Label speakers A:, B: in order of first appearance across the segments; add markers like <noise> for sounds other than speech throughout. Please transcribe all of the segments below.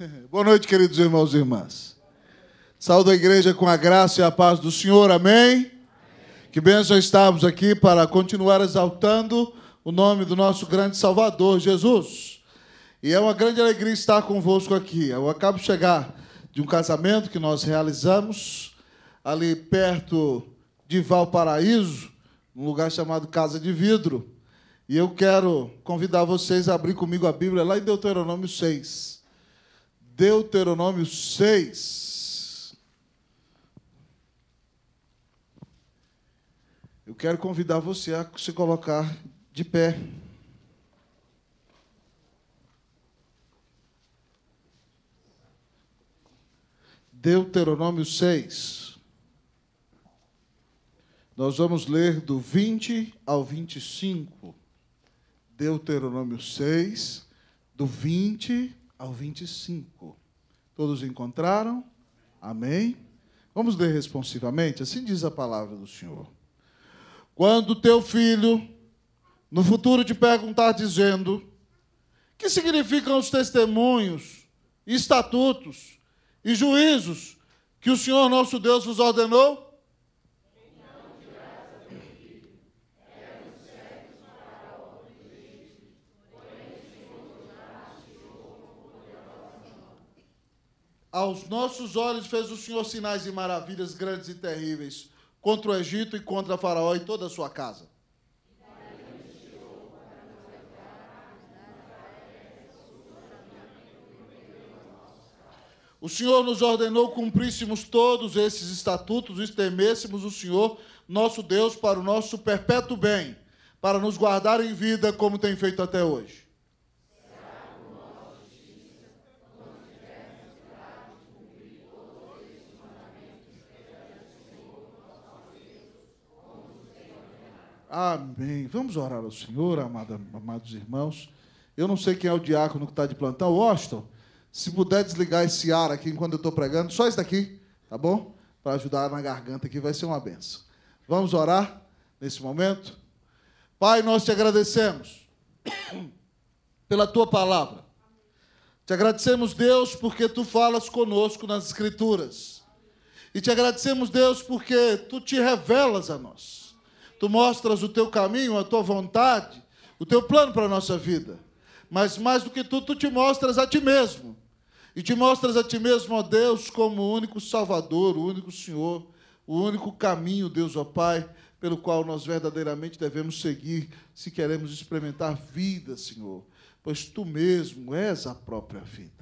A: <laughs> Boa noite, queridos irmãos e irmãs. Saúdo a igreja com a graça e a paz do Senhor, amém? amém. Que bênção estarmos aqui para continuar exaltando o nome do nosso grande Salvador, Jesus. E é uma grande alegria estar convosco aqui. Eu acabo de chegar de um casamento que nós realizamos ali perto de Valparaíso, num lugar chamado Casa de Vidro. E eu quero convidar vocês a abrir comigo a Bíblia lá em Deuteronômio 6. Deuteronômio 6. Eu quero convidar você a se colocar de pé. Deuteronômio 6. Nós vamos ler do 20 ao 25. Deuteronômio 6, do 20 ao ao 25. Todos encontraram? Amém? Vamos ler responsivamente? Assim diz a palavra do Senhor. Quando teu filho no futuro te perguntar dizendo: que significam os testemunhos, estatutos e juízos que o Senhor nosso Deus vos ordenou? Aos nossos olhos fez o Senhor sinais e maravilhas grandes e terríveis contra o Egito e contra Faraó e toda a sua casa. O Senhor nos ordenou cumpríssemos todos esses estatutos e temêssemos o Senhor, nosso Deus, para o nosso perpétuo bem, para nos guardar em vida como tem feito até hoje. Amém. Vamos orar ao Senhor, amados irmãos. Eu não sei quem é o diácono que está de plantão. Washington, se puder desligar esse ar aqui enquanto eu estou pregando, só isso daqui, tá bom? Para ajudar na garganta aqui, vai ser uma benção. Vamos orar nesse momento? Pai, nós te agradecemos pela tua palavra. Te agradecemos, Deus, porque tu falas conosco nas Escrituras. E te agradecemos, Deus, porque tu te revelas a nós tu mostras o teu caminho, a tua vontade, o teu plano para a nossa vida. Mas mais do que tudo, tu te mostras a ti mesmo. E te mostras a ti mesmo, ó Deus, como o único Salvador, o único Senhor, o único caminho, Deus, ó Pai, pelo qual nós verdadeiramente devemos seguir se queremos experimentar vida, Senhor. Pois tu mesmo és a própria vida.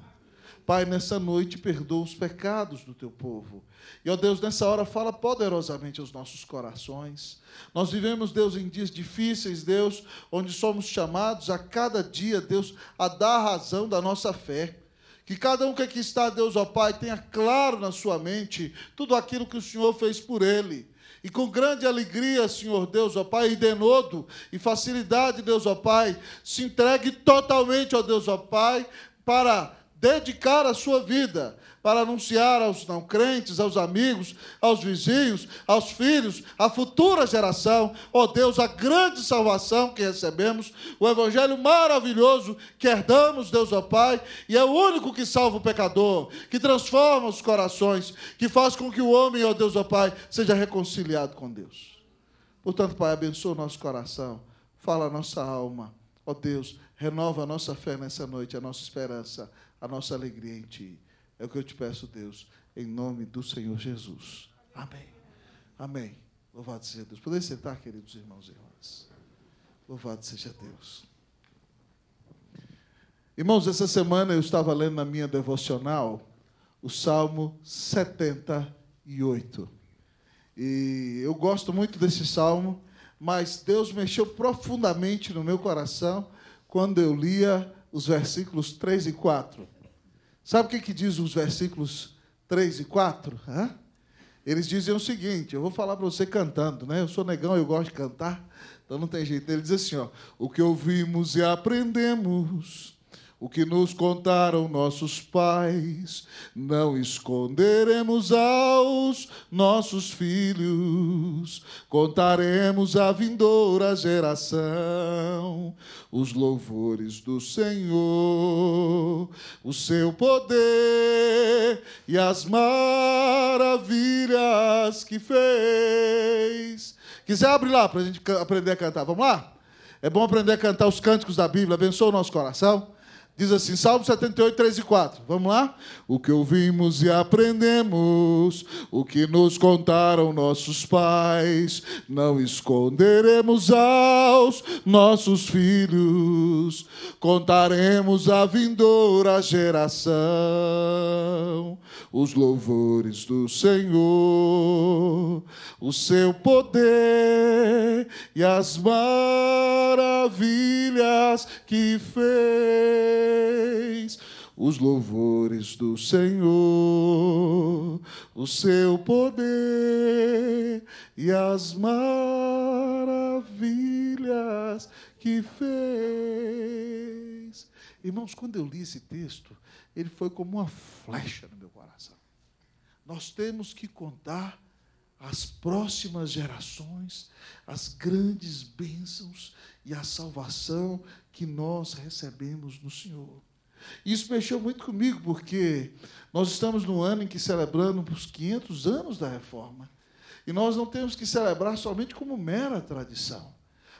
A: Pai, nessa noite, perdoa os pecados do teu povo. E, ó Deus, nessa hora, fala poderosamente aos nossos corações. Nós vivemos, Deus, em dias difíceis, Deus, onde somos chamados a cada dia, Deus, a dar razão da nossa fé. Que cada um que aqui está, Deus, ó Pai, tenha claro na sua mente tudo aquilo que o Senhor fez por ele. E com grande alegria, Senhor Deus, ó Pai, e denodo e facilidade, Deus, ó Pai, se entregue totalmente, ó Deus, ó Pai, para dedicar a sua vida para anunciar aos não crentes, aos amigos, aos vizinhos, aos filhos, à futura geração, ó oh Deus, a grande salvação que recebemos, o evangelho maravilhoso que herdamos, Deus ó oh Pai, e é o único que salva o pecador, que transforma os corações, que faz com que o homem, ó oh Deus ó Pai, seja reconciliado com Deus. Portanto, Pai, abençoa o nosso coração, fala a nossa alma, ó Deus, renova a nossa fé nessa noite, a nossa esperança a nossa alegria em Ti. É o que eu te peço, Deus, em nome do Senhor Jesus. Amém. Amém. Louvado seja Deus. Podem sentar, queridos irmãos e irmãs. Louvado seja Deus. Irmãos, essa semana eu estava lendo na minha devocional o Salmo 78. E eu gosto muito desse salmo, mas Deus mexeu profundamente no meu coração quando eu lia os versículos 3 e 4. Sabe o que, que diz os versículos 3 e 4? Hã? Eles dizem o seguinte: eu vou falar para você cantando, né? Eu sou negão, eu gosto de cantar, então não tem jeito. Ele diz assim: ó, o que ouvimos e aprendemos o que nos contaram nossos pais, não esconderemos aos nossos filhos, contaremos à vindoura geração os louvores do Senhor, o seu poder e as maravilhas que fez. Quiser, abrir lá para a gente aprender a cantar. Vamos lá? É bom aprender a cantar os cânticos da Bíblia. Abençoa o nosso coração. Diz assim, Salmo 78, 3 e 4. Vamos lá? O que ouvimos e aprendemos, o que nos contaram nossos pais, não esconderemos aos nossos filhos, contaremos à vindoura geração os louvores do Senhor, o seu poder e as maravilhas que fez os louvores do Senhor, o seu poder e as maravilhas que fez. Irmãos, quando eu li esse texto, ele foi como uma flecha no meu coração. Nós temos que contar às próximas gerações as grandes bênçãos e a salvação que nós recebemos no Senhor. Isso mexeu muito comigo, porque nós estamos no ano em que celebramos os 500 anos da reforma. E nós não temos que celebrar somente como mera tradição,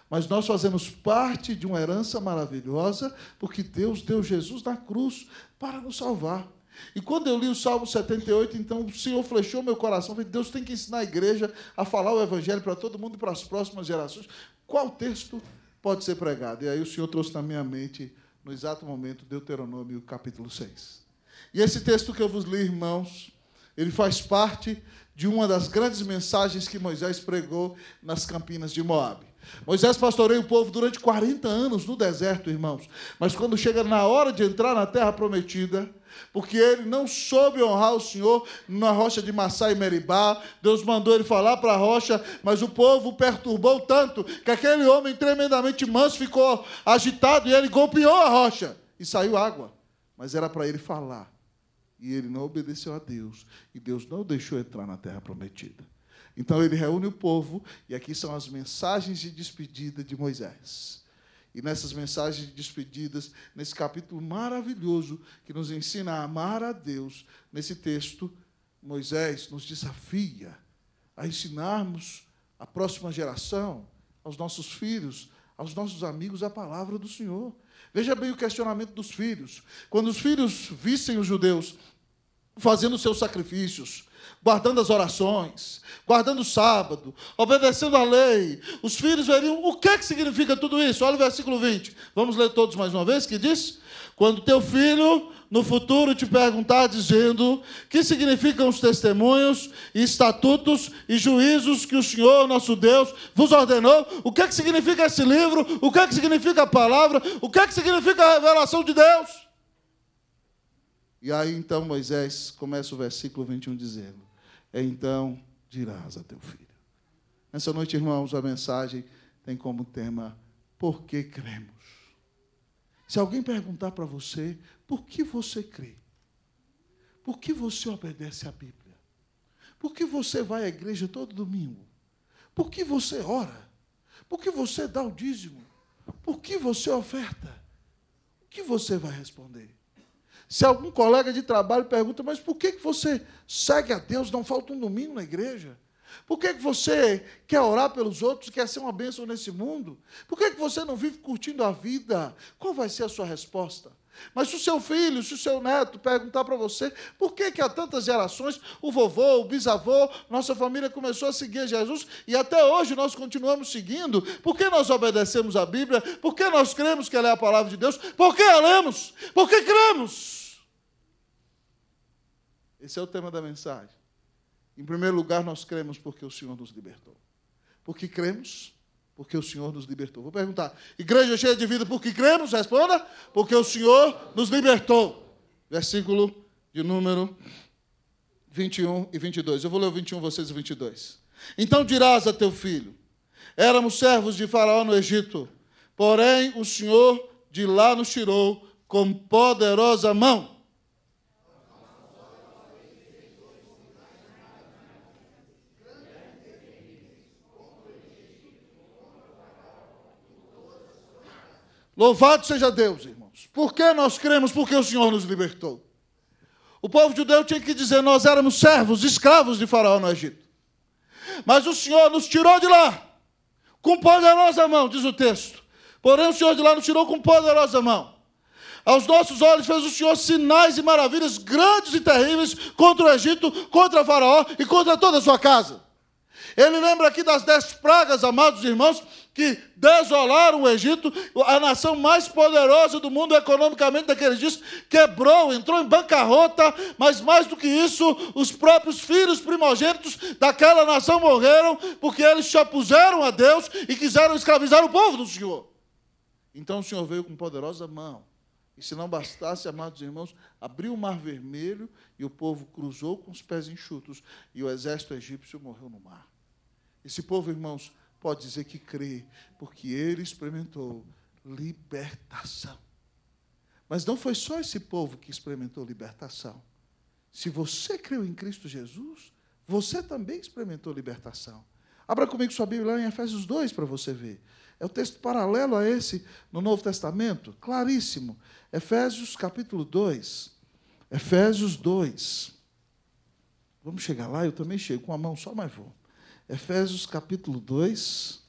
A: mas nós fazemos parte de uma herança maravilhosa, porque Deus deu Jesus na cruz para nos salvar. E quando eu li o Salmo 78, então o Senhor flechou meu coração. Falei, Deus tem que ensinar a igreja a falar o Evangelho para todo mundo e para as próximas gerações. Qual texto pode ser pregado? E aí o Senhor trouxe na minha mente no exato momento, Deuteronômio capítulo 6. E esse texto que eu vos li, irmãos, ele faz parte de uma das grandes mensagens que Moisés pregou nas campinas de Moabe. Moisés pastoreia o povo durante 40 anos no deserto, irmãos. Mas quando chega na hora de entrar na terra prometida, porque ele não soube honrar o Senhor na rocha de Massá e Meribá. Deus mandou ele falar para a rocha, mas o povo perturbou tanto que aquele homem tremendamente manso ficou agitado e ele golpeou a rocha e saiu água. Mas era para ele falar. E ele não obedeceu a Deus. E Deus não deixou entrar na terra prometida. Então ele reúne o povo, e aqui são as mensagens de despedida de Moisés. E nessas mensagens de despedidas, nesse capítulo maravilhoso que nos ensina a amar a Deus, nesse texto, Moisés nos desafia a ensinarmos à próxima geração, aos nossos filhos, aos nossos amigos, a palavra do Senhor. Veja bem o questionamento dos filhos. Quando os filhos vissem os judeus fazendo seus sacrifícios, guardando as orações, guardando o sábado, obedecendo a lei. Os filhos veriam o que, é que significa tudo isso. Olha o versículo 20. Vamos ler todos mais uma vez, que diz: Quando teu filho no futuro te perguntar, dizendo: Que significam os testemunhos, e estatutos e juízos que o Senhor, nosso Deus, vos ordenou? O que, é que significa esse livro? O que, é que significa a palavra? O que, é que significa a revelação de Deus? E aí então Moisés começa o versículo 21 dizendo: é Então dirás a teu filho. Nessa noite, irmãos, a mensagem tem como tema: Por que cremos? Se alguém perguntar para você: Por que você crê? Por que você obedece à Bíblia? Por que você vai à igreja todo domingo? Por que você ora? Por que você dá o dízimo? Por que você oferta? O que você vai responder? Se algum colega de trabalho pergunta, mas por que você segue a Deus, não falta um domingo na igreja? Por que você quer orar pelos outros, quer ser uma bênção nesse mundo? Por que você não vive curtindo a vida? Qual vai ser a sua resposta? Mas se o seu filho, se o seu neto perguntar para você por que, que há tantas gerações, o vovô, o bisavô, nossa família começou a seguir Jesus e até hoje nós continuamos seguindo, por que nós obedecemos a Bíblia, por que nós cremos que ela é a palavra de Deus, por que oramos, por que cremos? Esse é o tema da mensagem. Em primeiro lugar, nós cremos porque o Senhor nos libertou. Porque cremos, porque o Senhor nos libertou. Vou perguntar: igreja cheia de vida, porque cremos? Responda: porque o Senhor nos libertou. Versículo de número 21 e 22. Eu vou ler o 21, vocês o 22. Então dirás a teu filho: Éramos servos de Faraó no Egito, porém o Senhor de lá nos tirou com poderosa mão. Louvado seja Deus, irmãos. Por que nós cremos? Porque o Senhor nos libertou. O povo judeu tinha que dizer: nós éramos servos, escravos de Faraó no Egito. Mas o Senhor nos tirou de lá, com poderosa mão, diz o texto. Porém, o Senhor de lá nos tirou com poderosa mão. Aos nossos olhos fez o Senhor sinais e maravilhas grandes e terríveis contra o Egito, contra Faraó e contra toda a sua casa. Ele lembra aqui das dez pragas, amados irmãos, que desolaram o Egito, a nação mais poderosa do mundo economicamente daqueles dias, quebrou, entrou em bancarrota, mas mais do que isso, os próprios filhos primogênitos daquela nação morreram porque eles se opuseram a Deus e quiseram escravizar o povo do Senhor. Então o Senhor veio com poderosa mão. E se não bastasse, amados irmãos, abriu o mar vermelho e o povo cruzou com os pés enxutos, e o exército egípcio morreu no mar. Esse povo, irmãos, pode dizer que crê, porque ele experimentou libertação. Mas não foi só esse povo que experimentou libertação. Se você creu em Cristo Jesus, você também experimentou libertação. Abra comigo sua Bíblia lá em Efésios 2 para você ver. É o texto paralelo a esse no Novo Testamento, claríssimo. Efésios capítulo 2. Efésios 2. Vamos chegar lá, eu também chego com a mão só, mas vou. Efésios capítulo 2.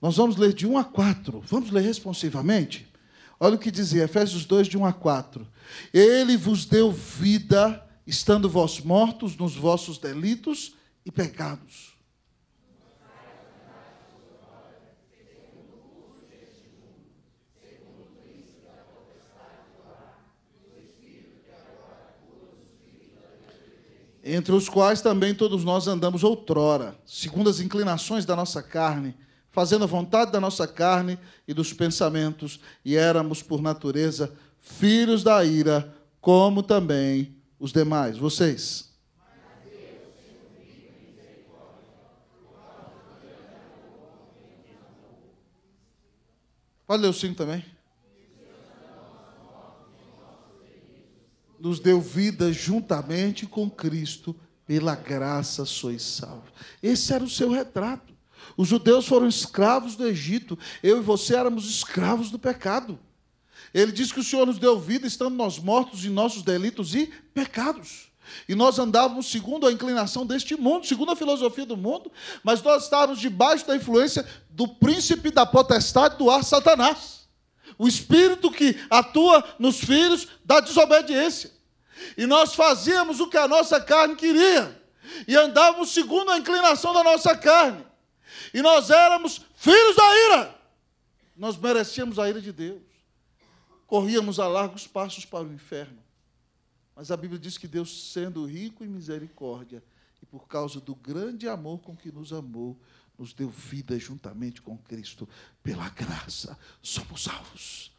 A: Nós vamos ler de 1 a 4. Vamos ler responsivamente? Olha o que dizia Efésios 2, de 1 a 4. Ele vos deu vida, estando vós mortos nos vossos delitos e pecados entre os quais também todos nós andamos outrora, segundo as inclinações da nossa carne, fazendo a vontade da nossa carne e dos pensamentos, e éramos, por natureza, filhos da ira, como também os demais, vocês. Pode ler o 5 também. nos deu vida juntamente com Cristo, pela graça sois salvos. Esse era o seu retrato. Os judeus foram escravos do Egito, eu e você éramos escravos do pecado. Ele diz que o Senhor nos deu vida, estando nós mortos em nossos delitos e pecados. E nós andávamos segundo a inclinação deste mundo, segundo a filosofia do mundo, mas nós estávamos debaixo da influência do príncipe da potestade do ar, Satanás. O espírito que atua nos filhos da desobediência. E nós fazíamos o que a nossa carne queria. E andávamos segundo a inclinação da nossa carne. E nós éramos filhos da ira. Nós merecíamos a ira de Deus. Corríamos a largos passos para o inferno. Mas a Bíblia diz que Deus, sendo rico em misericórdia, e por causa do grande amor com que nos amou, nos deu vida juntamente com Cristo. Pela graça somos salvos.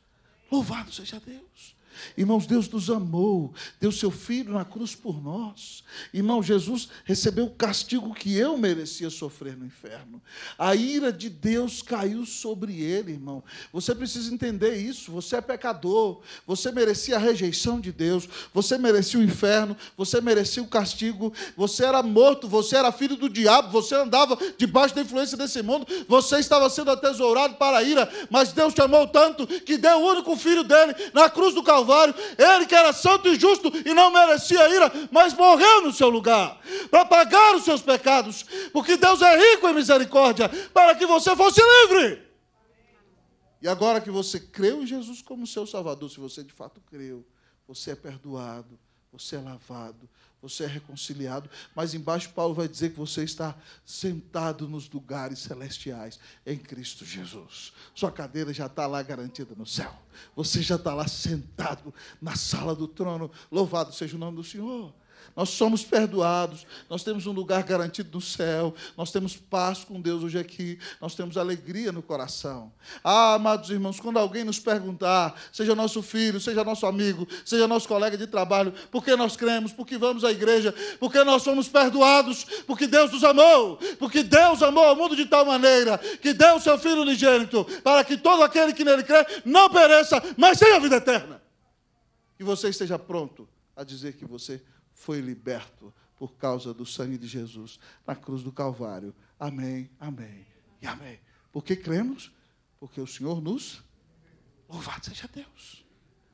A: Louvado seja Deus. Irmãos, Deus nos amou, deu seu filho na cruz por nós. Irmão, Jesus recebeu o castigo que eu merecia sofrer no inferno. A ira de Deus caiu sobre ele, irmão. Você precisa entender isso. Você é pecador, você merecia a rejeição de Deus, você merecia o inferno, você merecia o castigo, você era morto, você era filho do diabo, você andava debaixo da influência desse mundo, você estava sendo atesourado para a ira, mas Deus te amou tanto que deu o único filho dele na cruz do Calvário Calvário, ele que era santo e justo e não merecia ira, mas morreu no seu lugar, para pagar os seus pecados, porque Deus é rico em misericórdia, para que você fosse livre. E agora que você creu em Jesus como seu Salvador, se você de fato creu, você é perdoado, você é lavado, você é reconciliado, mas embaixo Paulo vai dizer que você está sentado nos lugares celestiais em Cristo Jesus. Sua cadeira já está lá garantida no céu. Você já está lá sentado na sala do trono. Louvado seja o nome do Senhor nós somos perdoados, nós temos um lugar garantido no céu, nós temos paz com Deus hoje aqui, nós temos alegria no coração. Ah, amados irmãos, quando alguém nos perguntar, seja nosso filho, seja nosso amigo, seja nosso colega de trabalho, por que nós cremos, por que vamos à igreja, porque nós somos perdoados, porque Deus nos amou, porque Deus amou o mundo de tal maneira que deu o seu filho unigênito para que todo aquele que nele crê não pereça, mas tenha vida eterna. E você esteja pronto a dizer que você foi liberto por causa do sangue de Jesus na cruz do Calvário. Amém, amém e amém. Por que cremos? Porque o Senhor nos. Louvado seja Deus.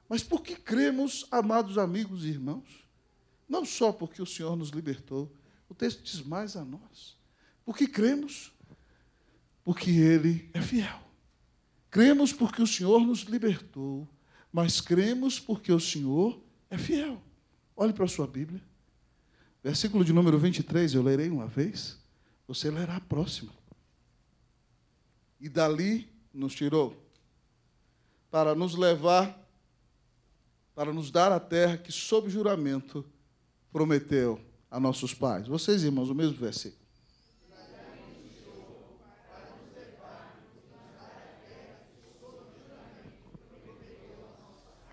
A: Mas por que cremos, amados amigos e irmãos? Não só porque o Senhor nos libertou, o texto diz mais a nós. Porque cremos, porque Ele é fiel. Cremos porque o Senhor nos libertou, mas cremos porque o Senhor é fiel. Olhe para a sua Bíblia. Versículo de número 23, eu lerei uma vez, você lerá a próxima. E dali nos tirou, para nos levar, para nos dar a terra que, sob juramento, prometeu a nossos pais. Vocês, irmãos, o mesmo versículo.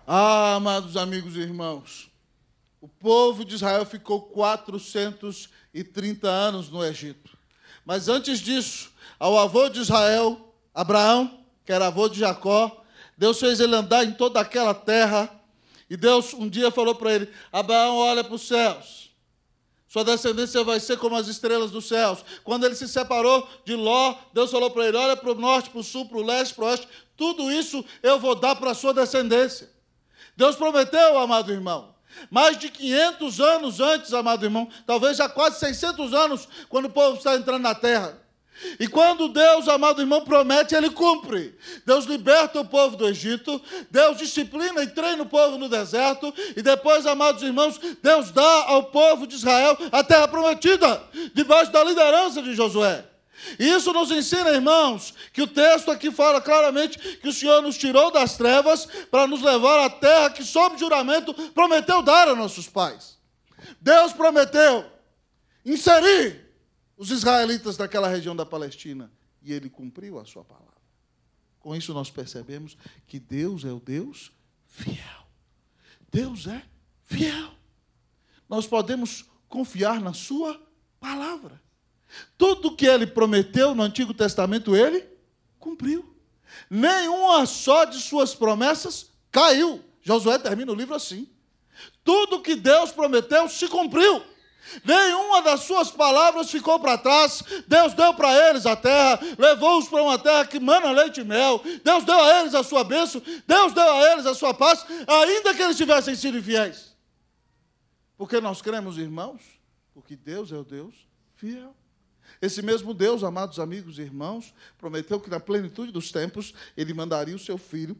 A: Ah, amados amigos e irmãos, o povo de Israel ficou 430 anos no Egito. Mas antes disso, ao avô de Israel, Abraão, que era avô de Jacó, Deus fez ele andar em toda aquela terra. E Deus um dia falou para ele: Abraão, olha para os céus. Sua descendência vai ser como as estrelas dos céus. Quando ele se separou de Ló, Deus falou para ele: Olha para o norte, para o sul, para o leste, para o oeste. Tudo isso eu vou dar para a sua descendência. Deus prometeu, amado irmão. Mais de 500 anos antes, amado irmão, talvez já quase 600 anos, quando o povo está entrando na terra. E quando Deus, amado irmão, promete, ele cumpre. Deus liberta o povo do Egito, Deus disciplina e treina o povo no deserto, e depois, amados irmãos, Deus dá ao povo de Israel a terra prometida, debaixo da liderança de Josué. Isso nos ensina, irmãos, que o texto aqui fala claramente que o Senhor nos tirou das trevas para nos levar à terra que, sob juramento, prometeu dar a nossos pais. Deus prometeu inserir os israelitas naquela região da Palestina e ele cumpriu a sua palavra. Com isso, nós percebemos que Deus é o Deus fiel. Deus é fiel. Nós podemos confiar na Sua palavra. Tudo que ele prometeu no Antigo Testamento, ele cumpriu. Nenhuma só de suas promessas caiu. Josué termina o livro assim. Tudo que Deus prometeu se cumpriu. Nenhuma das suas palavras ficou para trás. Deus deu para eles a terra, levou-os para uma terra que mana leite e mel. Deus deu a eles a sua bênção, Deus deu a eles a sua paz, ainda que eles tivessem sido infiéis. Porque nós cremos, irmãos, porque Deus é o Deus fiel. Esse mesmo Deus, amados amigos e irmãos, prometeu que na plenitude dos tempos ele mandaria o seu filho,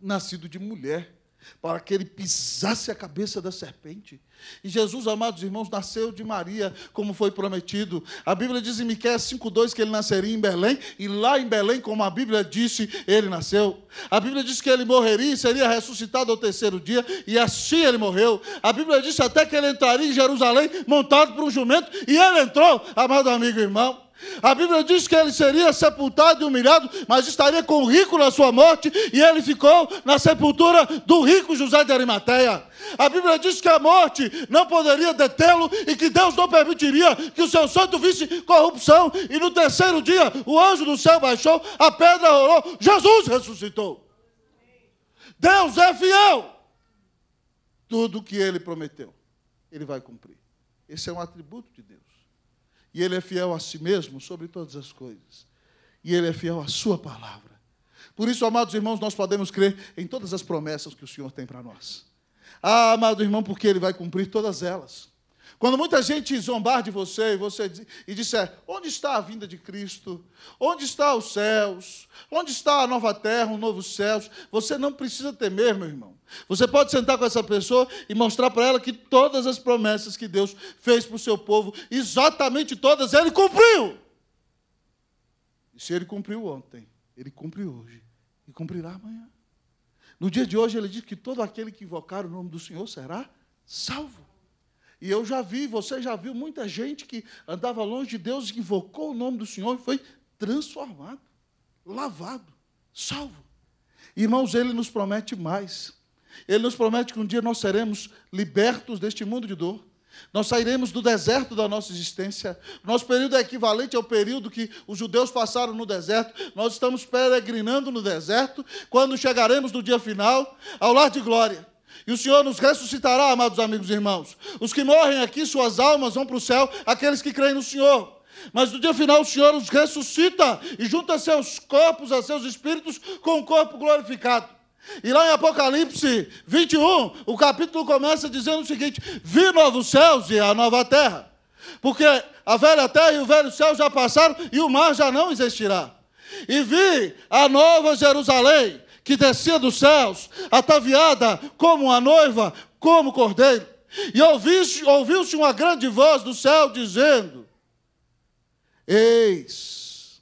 A: nascido de mulher, para que ele pisasse a cabeça da serpente. E Jesus, amados irmãos, nasceu de Maria, como foi prometido. A Bíblia diz em Miqueias 5:2 que ele nasceria em Belém, e lá em Belém, como a Bíblia disse, ele nasceu. A Bíblia diz que ele morreria e seria ressuscitado ao terceiro dia, e assim ele morreu. A Bíblia diz até que ele entraria em Jerusalém montado por um jumento, e ele entrou, amado amigo e irmão. A Bíblia diz que ele seria sepultado e humilhado, mas estaria com o rico na sua morte, e ele ficou na sepultura do rico José de Arimateia. A Bíblia diz que a morte não poderia detê-lo e que Deus não permitiria que o seu santo visse corrupção. E no terceiro dia, o anjo do céu baixou, a pedra rolou, Jesus ressuscitou. Deus é fiel. Tudo que ele prometeu, ele vai cumprir. Esse é um atributo de Deus. E ele é fiel a si mesmo sobre todas as coisas. E ele é fiel à sua palavra. Por isso, amados irmãos, nós podemos crer em todas as promessas que o Senhor tem para nós. Ah, amado irmão, porque ele vai cumprir todas elas. Quando muita gente zombar de você e você e disser: "Onde está a vinda de Cristo? Onde está os céus? Onde está a nova terra, um novo céu?" Você não precisa temer, meu irmão. Você pode sentar com essa pessoa e mostrar para ela que todas as promessas que Deus fez para o seu povo, exatamente todas, ele cumpriu. E se ele cumpriu ontem, ele cumpre hoje e cumprirá amanhã. No dia de hoje, ele diz que todo aquele que invocar o nome do Senhor será salvo. E eu já vi, você já viu muita gente que andava longe de Deus, invocou o nome do Senhor e foi transformado, lavado, salvo. Irmãos, ele nos promete mais. Ele nos promete que um dia nós seremos libertos deste mundo de dor. Nós sairemos do deserto da nossa existência. Nosso período é equivalente ao período que os judeus passaram no deserto. Nós estamos peregrinando no deserto quando chegaremos no dia final ao lar de glória. E o Senhor nos ressuscitará, amados amigos e irmãos. Os que morrem aqui, suas almas vão para o céu, aqueles que creem no Senhor. Mas no dia final o Senhor os ressuscita e junta seus corpos a seus espíritos com o corpo glorificado. E lá em Apocalipse 21, o capítulo começa dizendo o seguinte: Vi novos céus e a nova terra. Porque a velha terra e o velho céu já passaram e o mar já não existirá. E vi a nova Jerusalém que descia dos céus, ataviada como uma noiva, como cordeiro. E ouviu-se ouviu uma grande voz do céu dizendo: Eis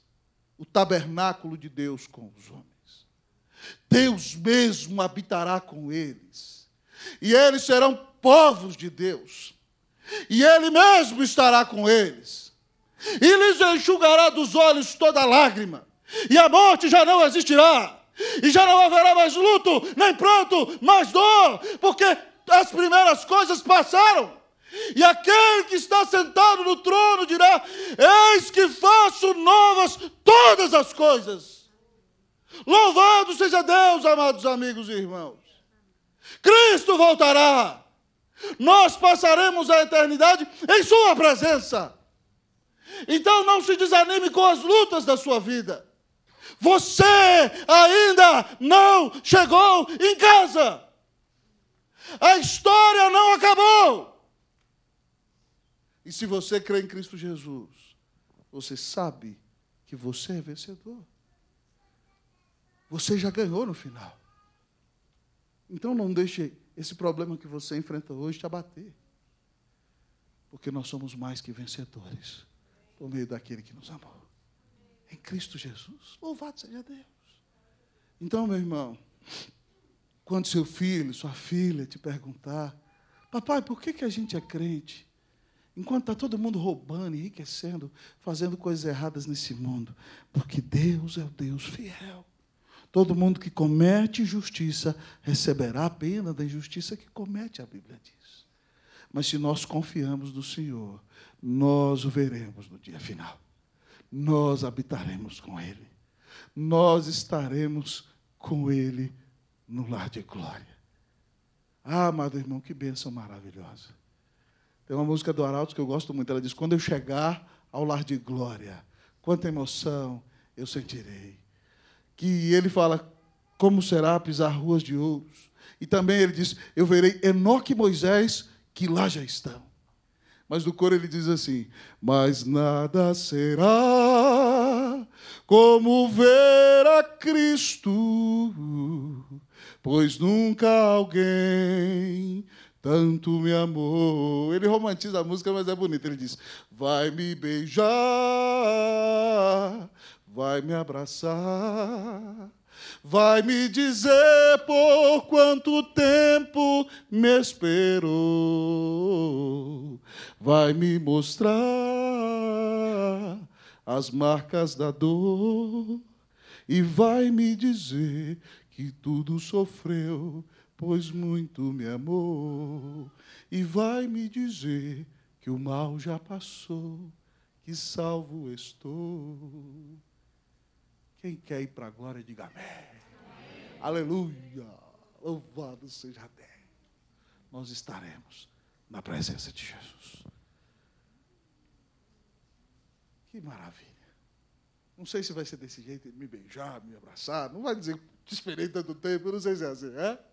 A: o tabernáculo de Deus com os homens. Deus mesmo habitará com eles. E eles serão povos de Deus. E Ele mesmo estará com eles. E lhes enxugará dos olhos toda lágrima. E a morte já não existirá e já não haverá mais luto, nem pranto, mais dor, porque as primeiras coisas passaram. E aquele que está sentado no trono dirá: Eis que faço novas todas as coisas. Louvado seja Deus, amados amigos e irmãos. Cristo voltará. Nós passaremos a eternidade em Sua presença. Então não se desanime com as lutas da sua vida. Você ainda não chegou em casa. A história não acabou. E se você crê em Cristo Jesus, você sabe que você é vencedor. Você já ganhou no final. Então não deixe esse problema que você enfrenta hoje te abater. Porque nós somos mais que vencedores por meio daquele que nos amou em Cristo Jesus. Louvado seja Deus. Então, meu irmão, quando seu filho, sua filha te perguntar, papai, por que, que a gente é crente? Enquanto está todo mundo roubando, enriquecendo, fazendo coisas erradas nesse mundo. Porque Deus é o Deus fiel. Todo mundo que comete injustiça receberá a pena da injustiça que comete, a Bíblia diz. Mas se nós confiamos no Senhor, nós o veremos no dia final nós habitaremos com Ele. Nós estaremos com Ele no lar de glória. Ah, amado irmão, que bênção maravilhosa. Tem uma música do Arauto que eu gosto muito. Ela diz: Quando eu chegar ao lar de glória, quanta emoção eu sentirei. Que ele fala: Como será pisar ruas de ouros? E também ele diz: Eu verei Enoque e Moisés que lá já estão. Mas no coro ele diz assim: Mas nada será como ver a Cristo, pois nunca alguém tanto me amou. Ele romantiza a música, mas é bonito. Ele diz: Vai me beijar, vai me abraçar Vai me dizer por quanto tempo me esperou. Vai me mostrar as marcas da dor e vai me dizer que tudo sofreu, pois muito me amou. E vai me dizer que o mal já passou, que salvo estou. Quem quer ir para a glória, diga amém. amém. Aleluia. Louvado seja Deus. Nós estaremos na presença de Jesus. Que maravilha. Não sei se vai ser desse jeito, me beijar, me abraçar. Não vai dizer, te esperei tanto tempo, eu não sei se é assim, é?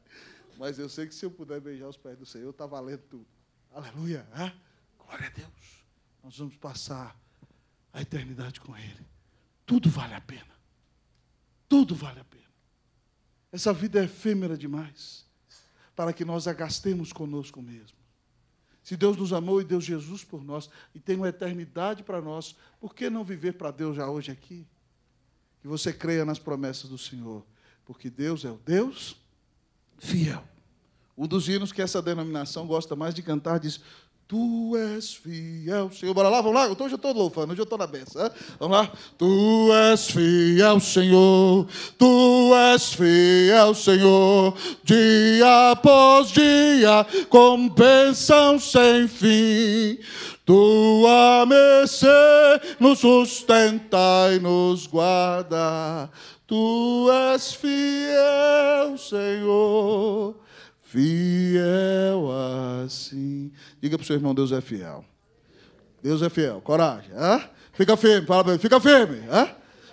A: Mas eu sei que se eu puder beijar os pés do Senhor, está valendo tudo. Aleluia, é? Glória a Deus. Nós vamos passar a eternidade com Ele. Tudo vale a pena. Tudo vale a pena. Essa vida é efêmera demais para que nós a gastemos conosco mesmo. Se Deus nos amou e deu Jesus por nós e tem uma eternidade para nós, por que não viver para Deus já hoje aqui? Que você creia nas promessas do Senhor, porque Deus é o Deus fiel. Um dos hinos que essa denominação gosta mais de cantar diz: Tu és fiel, Senhor. Bora lá, vamos lá. hoje então eu estou louvando, hoje eu estou na benção. Vamos lá. Tu és fiel, Senhor. Tu és fiel, Senhor. Dia após dia, com bênção sem fim. Tua mercê nos sustenta e nos guarda. Tu és fiel, Senhor fiel assim. Diga para o seu irmão, Deus é fiel. Deus é fiel. Coragem. Hã? Fica firme, fala para ele. Fica firme. Hã?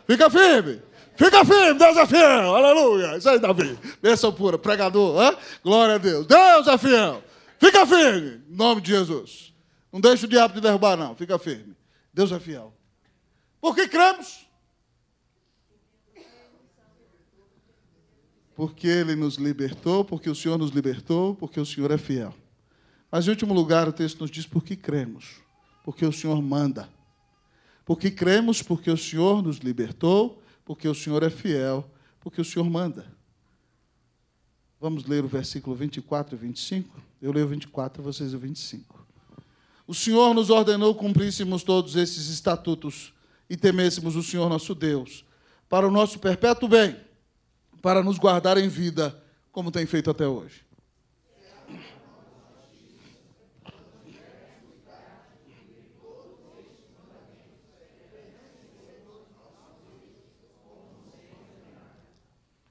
A: Fica firme. Fica firme, Deus é fiel. Aleluia. Isso aí, Davi. Bênção pura. Pregador. Hã? Glória a Deus. Deus é fiel. Fica firme. Em nome de Jesus. Não deixa o diabo te derrubar, não. Fica firme. Deus é fiel. Porque cremos. porque ele nos libertou, porque o Senhor nos libertou, porque o Senhor é fiel. Mas, em último lugar, o texto nos diz por que cremos, porque o Senhor manda. Porque cremos, porque o Senhor nos libertou, porque o Senhor é fiel, porque o Senhor manda. Vamos ler o versículo 24 e 25? Eu leio 24, vocês o 25. O Senhor nos ordenou cumpríssemos todos esses estatutos e temêssemos o Senhor nosso Deus, para o nosso perpétuo bem para nos guardar em vida, como tem feito até hoje.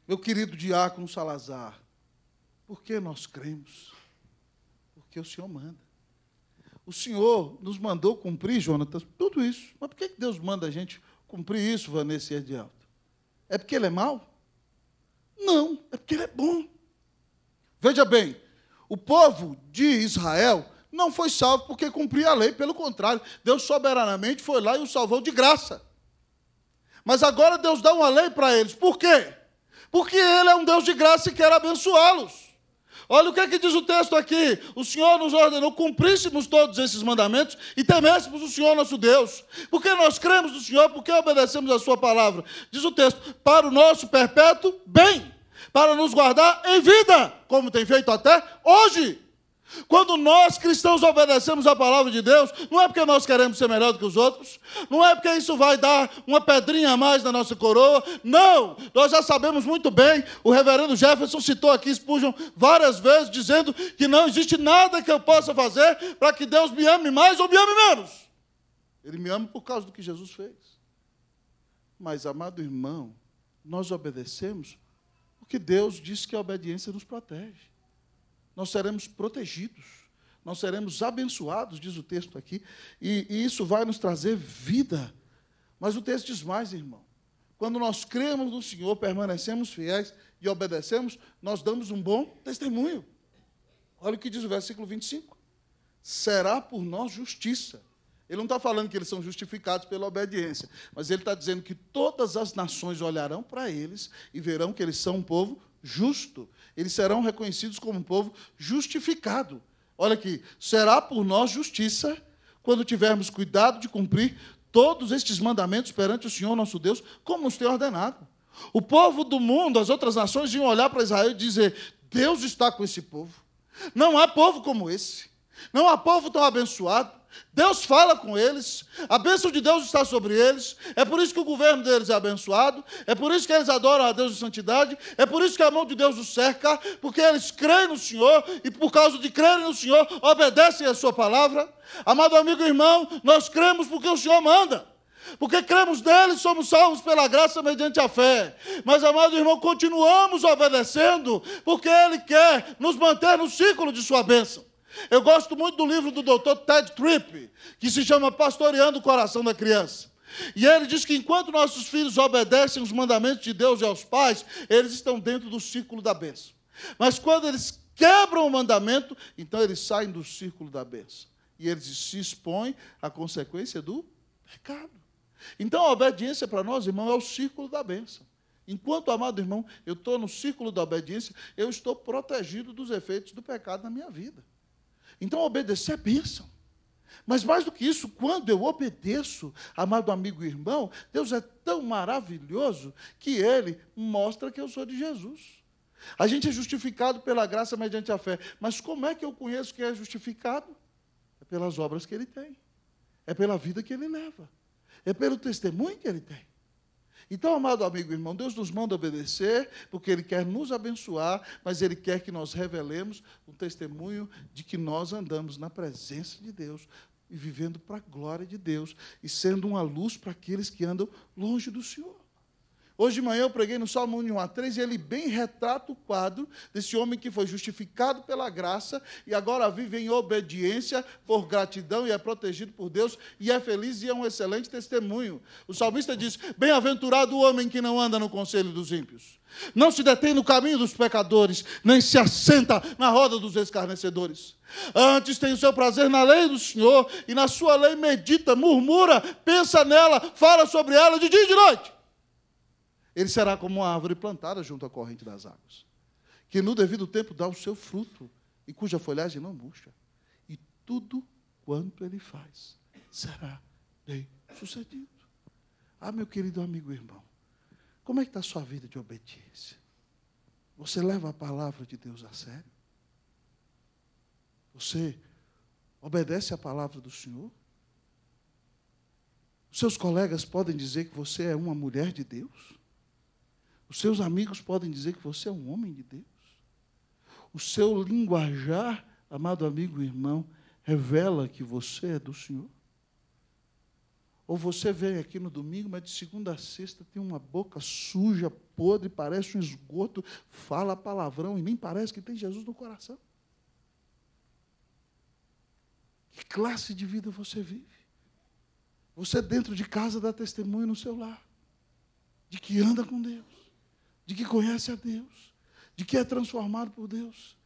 A: Meu querido diácono Salazar, por que nós cremos? Porque o Senhor manda. O Senhor nos mandou cumprir, Jonatas, tudo isso. Mas por que Deus manda a gente cumprir isso, Vanessa e Edialto? É porque ele é mau? Não, é porque ele é bom. Veja bem, o povo de Israel não foi salvo porque cumpria a lei, pelo contrário, Deus soberanamente foi lá e o salvou de graça. Mas agora Deus dá uma lei para eles, por quê? Porque Ele é um Deus de graça e quer abençoá-los. Olha o que, é que diz o texto aqui. O Senhor nos ordenou cumpríssemos todos esses mandamentos e temêssemos o Senhor nosso Deus. Porque nós cremos no Senhor, porque obedecemos a sua palavra. Diz o texto, para o nosso perpétuo bem, para nos guardar em vida, como tem feito até hoje. Quando nós cristãos obedecemos a palavra de Deus, não é porque nós queremos ser melhor do que os outros, não é porque isso vai dar uma pedrinha a mais na nossa coroa, não! Nós já sabemos muito bem, o reverendo Jefferson citou aqui Spurgeon várias vezes, dizendo que não existe nada que eu possa fazer para que Deus me ame mais ou me ame menos. Ele me ama por causa do que Jesus fez. Mas, amado irmão, nós obedecemos porque Deus disse que a obediência nos protege nós seremos protegidos, nós seremos abençoados, diz o texto aqui, e, e isso vai nos trazer vida. Mas o texto diz mais, irmão. Quando nós cremos no Senhor, permanecemos fiéis e obedecemos, nós damos um bom testemunho. Olha o que diz o versículo 25. Será por nós justiça. Ele não está falando que eles são justificados pela obediência, mas ele está dizendo que todas as nações olharão para eles e verão que eles são um povo justo. Eles serão reconhecidos como um povo justificado. Olha aqui, será por nós justiça quando tivermos cuidado de cumprir todos estes mandamentos perante o Senhor nosso Deus, como nos tem ordenado. O povo do mundo, as outras nações, iam olhar para Israel e dizer: Deus está com esse povo. Não há povo como esse. Não há povo tão abençoado. Deus fala com eles, a bênção de Deus está sobre eles, é por isso que o governo deles é abençoado, é por isso que eles adoram a Deus em santidade, é por isso que a mão de Deus os cerca, porque eles creem no Senhor e por causa de crerem no Senhor, obedecem a Sua palavra. Amado amigo e irmão, nós cremos porque o Senhor manda. Porque cremos nele, somos salvos pela graça mediante a fé. Mas, amado irmão, continuamos obedecendo, porque Ele quer nos manter no ciclo de Sua bênção. Eu gosto muito do livro do Dr. Ted Tripp, que se chama Pastoreando o Coração da Criança. E ele diz que enquanto nossos filhos obedecem os mandamentos de Deus e aos pais, eles estão dentro do círculo da bênção. Mas quando eles quebram o mandamento, então eles saem do círculo da bênção. E eles se expõem à consequência do pecado. Então a obediência para nós, irmão, é o círculo da bênção. Enquanto, amado irmão, eu estou no círculo da obediência, eu estou protegido dos efeitos do pecado na minha vida. Então, obedecer é bênção. Mas mais do que isso, quando eu obedeço, amado amigo e irmão, Deus é tão maravilhoso que ele mostra que eu sou de Jesus. A gente é justificado pela graça mediante a fé, mas como é que eu conheço que é justificado? É pelas obras que ele tem, é pela vida que ele leva, é pelo testemunho que ele tem. Então, amado amigo e irmão, Deus nos manda obedecer, porque Ele quer nos abençoar, mas Ele quer que nós revelemos um testemunho de que nós andamos na presença de Deus e vivendo para a glória de Deus e sendo uma luz para aqueles que andam longe do Senhor. Hoje de manhã eu preguei no Salmo 1 a 3 e ele bem retrata o quadro desse homem que foi justificado pela graça e agora vive em obediência por gratidão e é protegido por Deus e é feliz e é um excelente testemunho. O salmista diz: Bem-aventurado o homem que não anda no conselho dos ímpios, não se detém no caminho dos pecadores, nem se assenta na roda dos escarnecedores. Antes tem o seu prazer na lei do Senhor e na sua lei medita, murmura, pensa nela, fala sobre ela de dia e de noite. Ele será como uma árvore plantada junto à corrente das águas, que no devido tempo dá o seu fruto e cuja folhagem não murcha. E tudo quanto ele faz será bem sucedido. Ah, meu querido amigo e irmão, como é que está a sua vida de obediência? Você leva a palavra de Deus a sério? Você obedece à palavra do Senhor? Seus colegas podem dizer que você é uma mulher de Deus? Os seus amigos podem dizer que você é um homem de Deus. O seu linguajar, amado amigo e irmão, revela que você é do Senhor. Ou você vem aqui no domingo, mas de segunda a sexta tem uma boca suja, podre, parece um esgoto, fala palavrão e nem parece que tem Jesus no coração. Que classe de vida você vive? Você dentro de casa dá testemunho no seu lar de que anda com Deus de que conhece a Deus, de que é transformado por Deus.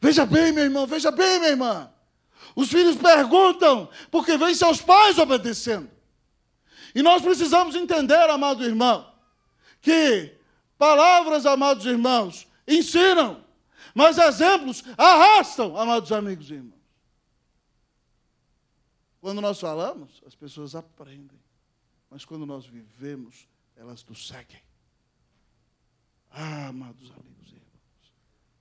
A: Veja bem, meu irmão, veja bem, minha irmã. Os filhos perguntam porque vêm seus pais obedecendo. E nós precisamos entender, amado irmão, que palavras, amados irmãos, ensinam, mas exemplos arrastam, amados amigos e irmãos. Quando nós falamos, as pessoas aprendem, mas quando nós vivemos, elas nos seguem. Ah, amados amigos e irmãos,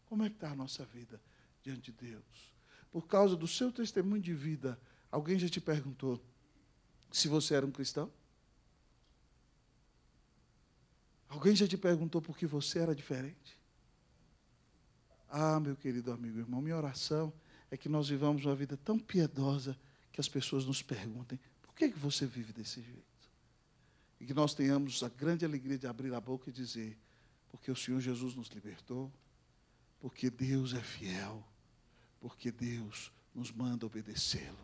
A: como é que está a nossa vida diante de Deus? Por causa do seu testemunho de vida, alguém já te perguntou se você era um cristão? Alguém já te perguntou por que você era diferente? Ah, meu querido amigo e irmão, minha oração é que nós vivamos uma vida tão piedosa que as pessoas nos perguntem: por que, é que você vive desse jeito? E que nós tenhamos a grande alegria de abrir a boca e dizer: porque o Senhor Jesus nos libertou, porque Deus é fiel, porque Deus nos manda obedecê-lo,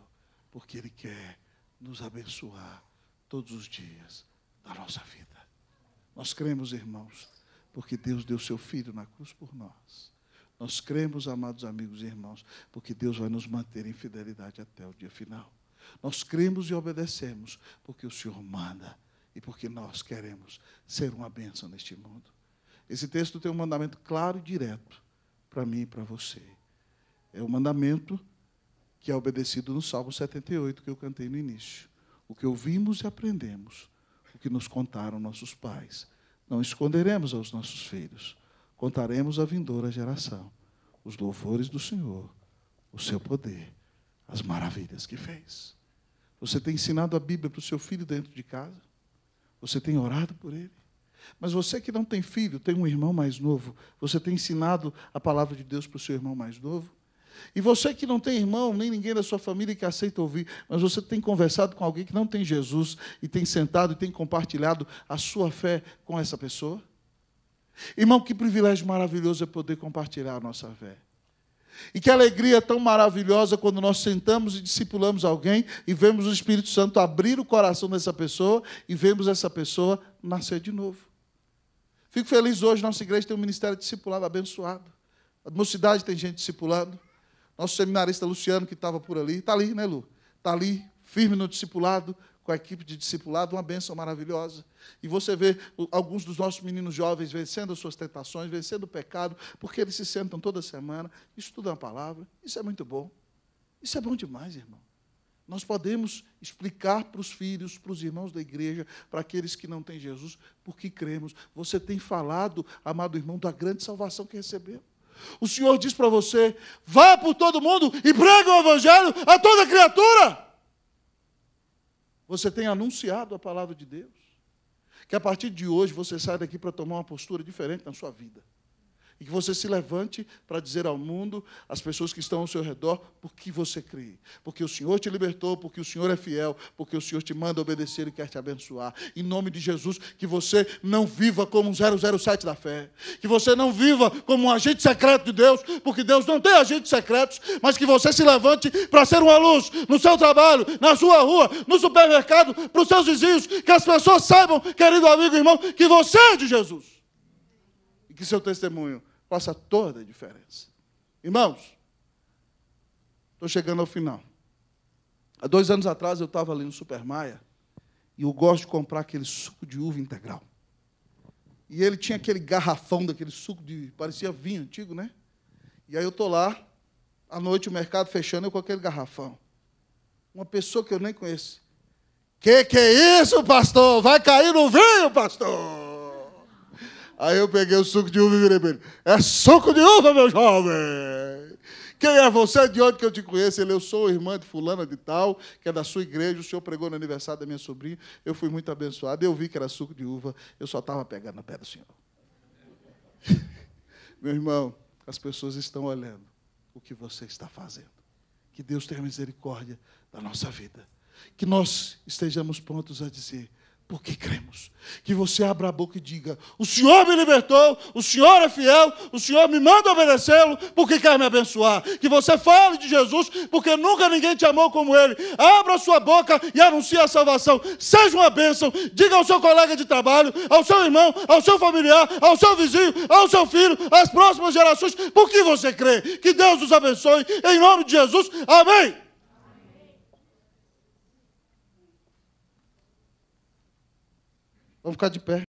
A: porque Ele quer nos abençoar todos os dias da nossa vida. Nós cremos, irmãos, porque Deus deu seu Filho na cruz por nós. Nós cremos, amados amigos e irmãos, porque Deus vai nos manter em fidelidade até o dia final. Nós cremos e obedecemos, porque o Senhor manda e porque nós queremos ser uma bênção neste mundo. Esse texto tem um mandamento claro e direto para mim e para você. É o mandamento que é obedecido no Salmo 78 que eu cantei no início. O que ouvimos e aprendemos, o que nos contaram nossos pais, não esconderemos aos nossos filhos. Contaremos à vindoura geração os louvores do Senhor, o seu poder, as maravilhas que fez. Você tem ensinado a Bíblia para o seu filho dentro de casa? Você tem orado por ele? Mas você que não tem filho, tem um irmão mais novo, você tem ensinado a palavra de Deus para o seu irmão mais novo? E você que não tem irmão, nem ninguém da sua família que aceita ouvir, mas você tem conversado com alguém que não tem Jesus e tem sentado e tem compartilhado a sua fé com essa pessoa? Irmão, que privilégio maravilhoso é poder compartilhar a nossa fé. E que alegria tão maravilhosa quando nós sentamos e discipulamos alguém e vemos o Espírito Santo abrir o coração dessa pessoa e vemos essa pessoa nascer de novo. Fico feliz hoje, nossa igreja tem um ministério discipulado abençoado. A mocidade tem gente discipulando. Nosso seminarista Luciano, que estava por ali, está ali, né, Lu? Está ali, firme no discipulado, com a equipe de discipulado, uma bênção maravilhosa. E você vê alguns dos nossos meninos jovens vencendo as suas tentações, vencendo o pecado, porque eles se sentam toda semana, estudam é a palavra. Isso é muito bom. Isso é bom demais, irmão. Nós podemos explicar para os filhos, para os irmãos da igreja, para aqueles que não têm Jesus, porque cremos. Você tem falado, amado irmão, da grande salvação que recebeu. O Senhor diz para você: vá por todo mundo e prega o Evangelho a toda criatura. Você tem anunciado a palavra de Deus. Que a partir de hoje você sai daqui para tomar uma postura diferente na sua vida. E que você se levante para dizer ao mundo, às pessoas que estão ao seu redor, porque você crê. Porque o Senhor te libertou, porque o Senhor é fiel, porque o Senhor te manda obedecer e quer te abençoar. Em nome de Jesus, que você não viva como um 007 da fé. Que você não viva como um agente secreto de Deus, porque Deus não tem agentes secretos, mas que você se levante para ser uma luz no seu trabalho, na sua rua, no supermercado, para os seus vizinhos, que as pessoas saibam, querido amigo e irmão, que você é de Jesus e que seu testemunho faça toda a diferença. Irmãos, estou chegando ao final. Há dois anos atrás eu estava ali no Supermaia e eu gosto de comprar aquele suco de uva integral. E ele tinha aquele garrafão daquele suco de. parecia vinho antigo, né? E aí eu estou lá, à noite, o mercado fechando, eu com aquele garrafão. Uma pessoa que eu nem conheço. Que que é isso, pastor? Vai cair no vinho, pastor! Aí eu peguei o suco de uva e virei para ele. É suco de uva, meu jovem! Quem é você? De onde que eu te conheço? Ele, eu sou irmã de fulana de tal, que é da sua igreja, o senhor pregou no aniversário da minha sobrinha, eu fui muito abençoado, eu vi que era suco de uva, eu só estava pegando a pé do senhor. <laughs> meu irmão, as pessoas estão olhando o que você está fazendo. Que Deus tenha misericórdia da nossa vida. Que nós estejamos prontos a dizer, porque cremos. Que você abra a boca e diga: O Senhor me libertou, o Senhor é fiel, o Senhor me manda obedecê-lo, porque quer me abençoar. Que você fale de Jesus, porque nunca ninguém te amou como ele. Abra a sua boca e anuncie a salvação. Seja uma bênção. Diga ao seu colega de trabalho, ao seu irmão, ao seu familiar, ao seu vizinho, ao seu filho, às próximas gerações, porque você crê. Que Deus os abençoe. Em nome de Jesus. Amém. Vamos ficar de pé.